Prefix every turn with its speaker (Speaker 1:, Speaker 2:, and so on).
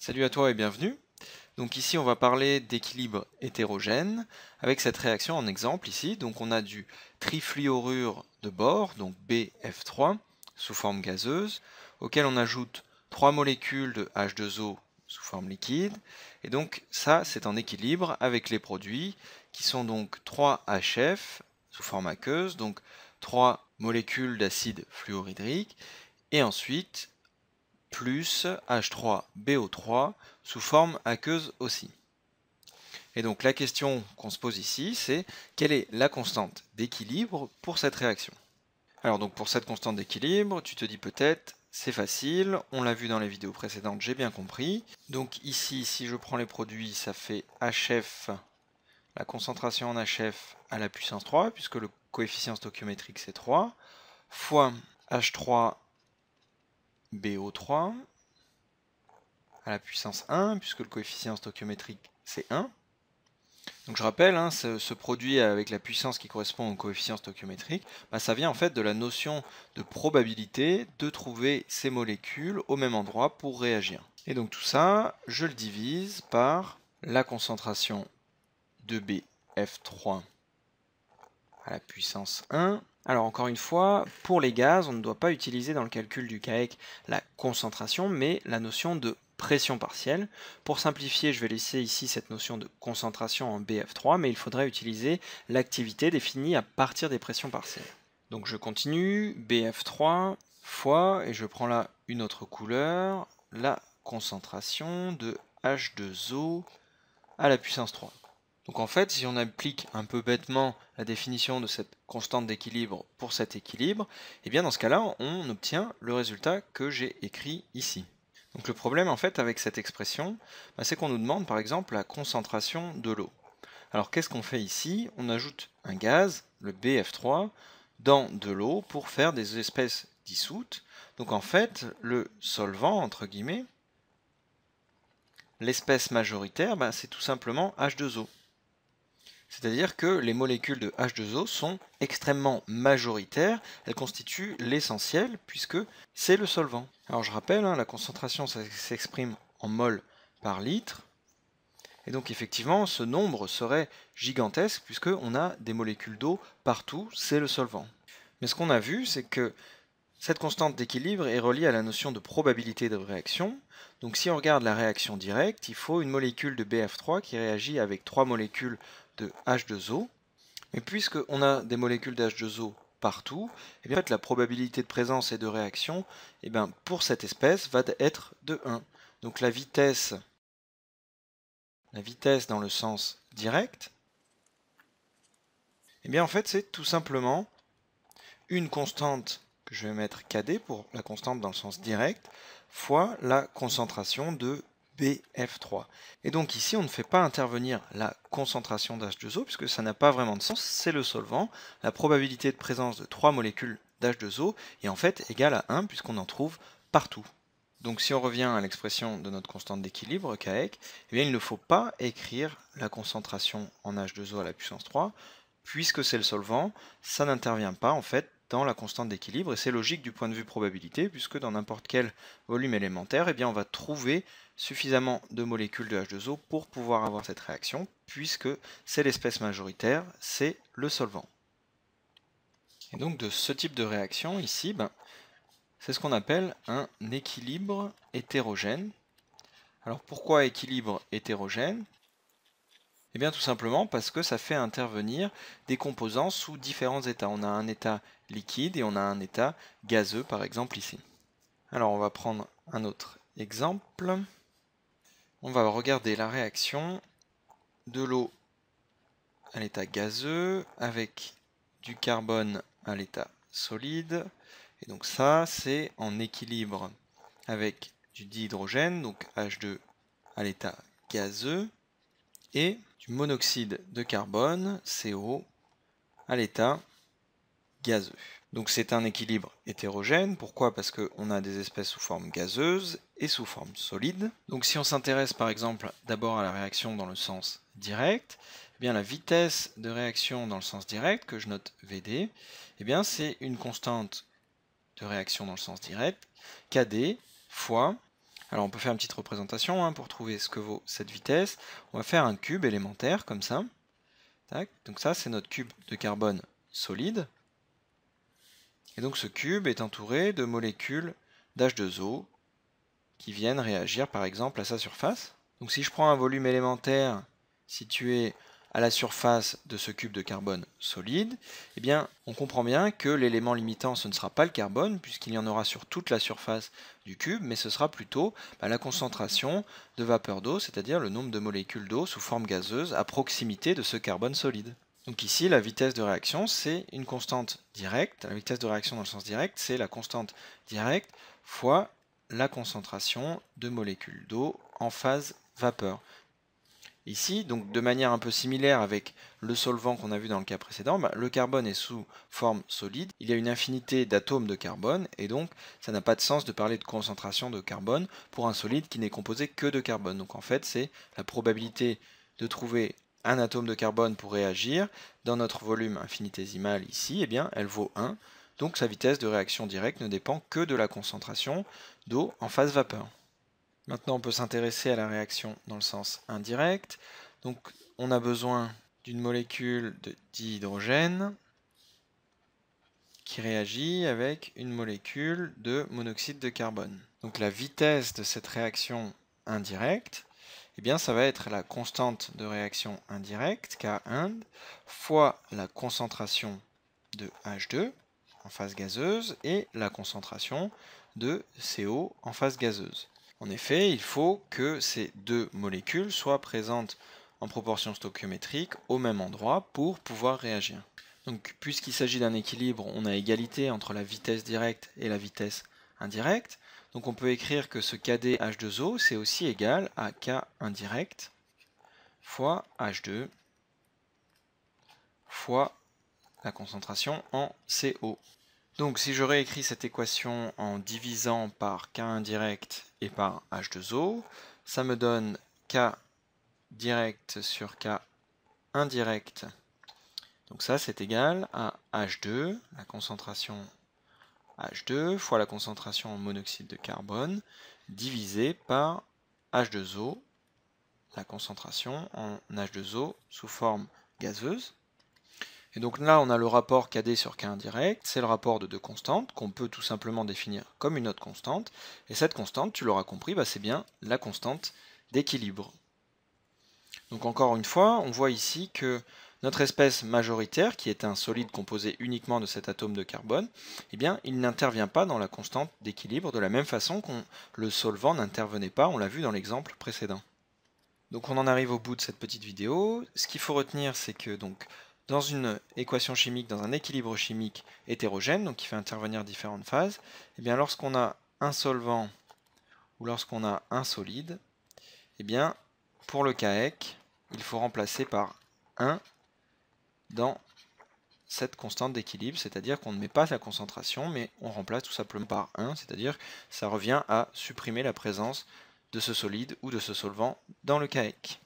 Speaker 1: Salut à toi et bienvenue. Donc ici on va parler d'équilibre hétérogène avec cette réaction en exemple ici. Donc on a du trifluorure de bore, donc BF3, sous forme gazeuse, auquel on ajoute trois molécules de H2O sous forme liquide. Et donc ça c'est en équilibre avec les produits qui sont donc 3HF sous forme aqueuse, donc trois molécules d'acide fluorhydrique, et ensuite plus H3BO3 sous forme aqueuse aussi. Et donc la question qu'on se pose ici, c'est quelle est la constante d'équilibre pour cette réaction Alors donc pour cette constante d'équilibre, tu te dis peut-être, c'est facile, on l'a vu dans les vidéos précédentes, j'ai bien compris. Donc ici, si je prends les produits, ça fait HF, la concentration en HF à la puissance 3, puisque le coefficient stoichiométrique c'est 3, fois H3 BO3 à la puissance 1, puisque le coefficient stoichiométrique c'est 1. Donc je rappelle, hein, ce, produit avec la puissance qui correspond au coefficient stoichiométrique, bah, ça vient en fait de la notion de probabilité de trouver ces molécules au même endroit pour réagir. Et donc tout ça, je le divise par la concentration de BF3 à la puissance 1. Alors encore une fois, pour les gaz, on ne doit pas utiliser dans le calcul du CAEC la concentration, mais la notion de pression partielle. Pour simplifier, je vais laisser ici cette notion de concentration en BF3, mais il faudrait utiliser l'activité définie à partir des pressions partielles. Donc je continue, BF3 fois, et je prends là une autre couleur, la concentration de H2O à la puissance 3. Donc en fait, si on applique un peu bêtement la définition de cette constante d'équilibre pour cet équilibre, eh bien dans ce cas-là, on obtient le résultat que j'ai écrit ici. Donc le problème en fait avec cette expression, bah, c'est qu'on nous demande par exemple la concentration de l'eau. Alors qu'est-ce qu'on fait ici On ajoute un gaz, le BF3, dans de l'eau pour faire des espèces dissoutes. Donc en fait, le solvant, entre guillemets, l'espèce majoritaire, bah, c'est tout simplement H2O. C'est-à-dire que les molécules de H2O sont extrêmement majoritaires, elles constituent l'essentiel puisque c'est le solvant. Alors je rappelle, hein, la concentration s'exprime en mol par litre, et donc effectivement ce nombre serait gigantesque puisque on a des molécules d'eau partout, c'est le solvant. Mais ce qu'on a vu, c'est que cette constante d'équilibre est reliée à la notion de probabilité de réaction. Donc si on regarde la réaction directe, il faut une molécule de BF3 qui réagit avec trois molécules de H2O. Mais puisqu'on a des molécules de 2 o partout, et eh bien la probabilité de présence et de réaction et eh bien pour cette espèce va être de 1. Donc la vitesse, la vitesse dans le sens direct, et eh bien en fait c'est tout simplement une constante que je vais mettre KD pour la constante dans le sens direct, fois la concentration de BF3. Et donc ici, on ne fait pas intervenir la concentration d'H2O, puisque ça n'a pas vraiment de sens, c'est le solvant. La probabilité de présence de 3 molécules d'H2O est en fait égale à 1, puisqu'on en trouve partout. Donc si on revient à l'expression de notre constante d'équilibre, KEC, eh il ne faut pas écrire la concentration en H2O à la puissance 3, puisque c'est le solvant, ça n'intervient pas en fait dans la constante d'équilibre, et c'est logique du point de vue probabilité, puisque dans n'importe quel volume élémentaire, eh bien, on va trouver suffisamment de molécules de H2O pour pouvoir avoir cette réaction, puisque c'est l'espèce majoritaire, c'est le solvant. Et donc de ce type de réaction, ici, ben, c'est ce qu'on appelle un équilibre hétérogène. Alors pourquoi équilibre hétérogène eh bien tout simplement parce que ça fait intervenir des composants sous différents états. On a un état liquide et on a un état gazeux par exemple ici. Alors on va prendre un autre exemple. On va regarder la réaction de l'eau à l'état gazeux avec du carbone à l'état solide. Et donc ça, c'est en équilibre avec du dihydrogène, donc H2 à l'état gazeux, et du monoxyde de carbone, CO, à l'état gazeux. Donc c'est un équilibre hétérogène. Pourquoi Parce qu'on a des espèces sous forme gazeuse et sous forme solide. Donc si on s'intéresse par exemple d'abord à la réaction dans le sens direct, eh bien la vitesse de réaction dans le sens direct, que je note Vd, eh bien c'est une constante de réaction dans le sens direct, Kd fois alors on peut faire une petite représentation hein, pour trouver ce que vaut cette vitesse. On va faire un cube élémentaire comme ça. Donc ça c'est notre cube de carbone solide. Et donc ce cube est entouré de molécules d'H2O qui viennent réagir par exemple à sa surface. Donc si je prends un volume élémentaire situé à la surface de ce cube de carbone solide, eh bien, on comprend bien que l'élément limitant, ce ne sera pas le carbone, puisqu'il y en aura sur toute la surface du cube, mais ce sera plutôt bah, la concentration de vapeur d'eau, c'est-à-dire le nombre de molécules d'eau sous forme gazeuse à proximité de ce carbone solide. Donc ici, la vitesse de réaction, c'est une constante directe. La vitesse de réaction dans le sens direct, c'est la constante directe fois la concentration de molécules d'eau en phase vapeur ici. Donc de manière un peu similaire avec le solvant qu'on a vu dans le cas précédent, bah, le carbone est sous forme solide, il y a une infinité d'atomes de carbone, et donc ça n'a pas de sens de parler de concentration de carbone pour un solide qui n'est composé que de carbone. Donc en fait c'est la probabilité de trouver un atome de carbone pour réagir dans notre volume infinitésimal ici, et eh bien elle vaut 1, donc sa vitesse de réaction directe ne dépend que de la concentration d'eau en phase vapeur. Maintenant, on peut s'intéresser à la réaction dans le sens indirect. Donc, on a besoin d'une molécule de dihydrogène qui réagit avec une molécule de monoxyde de carbone. Donc la vitesse de cette réaction indirecte, eh bien ça va être la constante de réaction indirecte, K1, fois la concentration de H2 en phase gazeuse et la concentration de CO en phase gazeuse. En effet, il faut que ces deux molécules soient présentes en proportion stoichiométrique au même endroit pour pouvoir réagir. Donc puisqu'il s'agit d'un équilibre, on a égalité entre la vitesse directe et la vitesse indirecte. Donc on peut écrire que ce kdh H2O, c'est aussi égal à K indirect fois H2 fois la concentration en CO. Donc si je réécris cette équation en divisant par K indirect et par H2O, ça me donne K direct sur K indirect. Donc ça c'est égal à H2, la concentration H2 fois la concentration en monoxyde de carbone divisé par H2O, la concentration en H2O sous forme gazeuse. Et donc là, on a le rapport KD sur K indirect, c'est le rapport de deux constantes qu'on peut tout simplement définir comme une autre constante, et cette constante, tu l'auras compris, bah, c'est bien la constante d'équilibre. Donc encore une fois, on voit ici que notre espèce majoritaire, qui est un solide composé uniquement de cet atome de carbone, eh bien, il n'intervient pas dans la constante d'équilibre de la même façon que le solvant n'intervenait pas, on l'a vu dans l'exemple précédent. Donc on en arrive au bout de cette petite vidéo. Ce qu'il faut retenir, c'est que donc dans une équation chimique, dans un équilibre chimique hétérogène, donc qui fait intervenir différentes phases, eh bien lorsqu'on a un solvant ou lorsqu'on a un solide, eh bien pour le CAEC, il faut remplacer par 1 dans cette constante d'équilibre, c'est-à-dire qu'on ne met pas la concentration, mais on remplace tout simplement par 1, c'est-à-dire ça revient à supprimer la présence de ce solide ou de ce solvant dans le CAEC.